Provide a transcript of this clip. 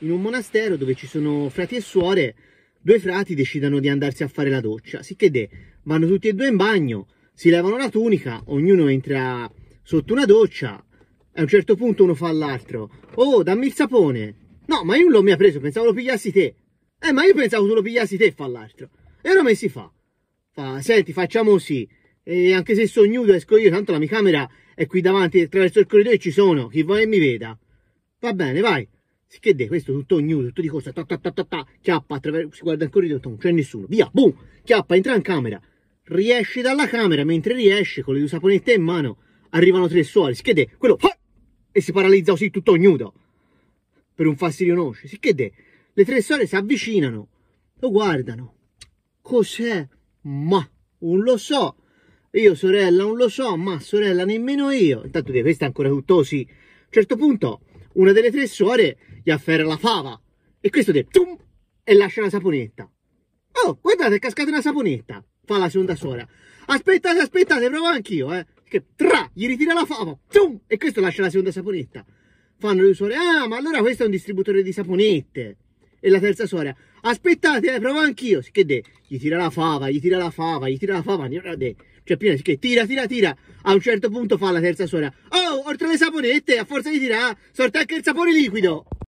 in un monastero dove ci sono frati e suore, due frati decidono di andarsi a fare la doccia, sicché de, vanno tutti e due in bagno, si levano la tunica, ognuno entra sotto una doccia, a un certo punto uno fa all'altro, oh dammi il sapone, no ma io non l'ho mai preso, pensavo lo pigliassi te, eh ma io pensavo tu lo pigliassi te, fa l'altro, e ora come si fa? Fa, senti facciamo così, e anche se sono nudo esco io, tanto la mia camera è qui davanti, attraverso il corridoio e ci sono, chi vuole mi veda, va bene vai, che deve, questo tutto nudo, tutto di corsa, ta ta ta ta ta, chiappa, si guarda ancora dietro, non c'è nessuno, via, boom, chiappa, entra in camera, riesce dalla camera, mentre riesce con le due saponette in mano, arrivano tre suori, schede, quello, ah! e si paralizza così tutto nudo, per un fastidio noce, si schede, le tre suore si avvicinano, lo guardano, cos'è? Ma, non lo so, io sorella non lo so, ma sorella nemmeno io, intanto di questa è ancora tutto sì, a un certo punto una delle tre suore gli afferra la fava e questo de tum, e lascia la saponetta. Oh, guardate, è cascata una saponetta, fa la seconda suora. Aspettate, aspettate, provo anch'io, eh. Che tra, gli ritira la fava, tum, e questo lascia la seconda saponetta. Fanno le due suore, ah, ma allora questo è un distributore di saponette. E la terza suora, aspettate, eh, provo anch'io. Che de, gli tira la fava, gli tira la fava, gli tira la fava, de. Cioè, piena, che tira, tira, tira. A un certo punto fa la terza suora, oh, oltre le saponette, a forza di tirare, sorta anche il sapone liquido.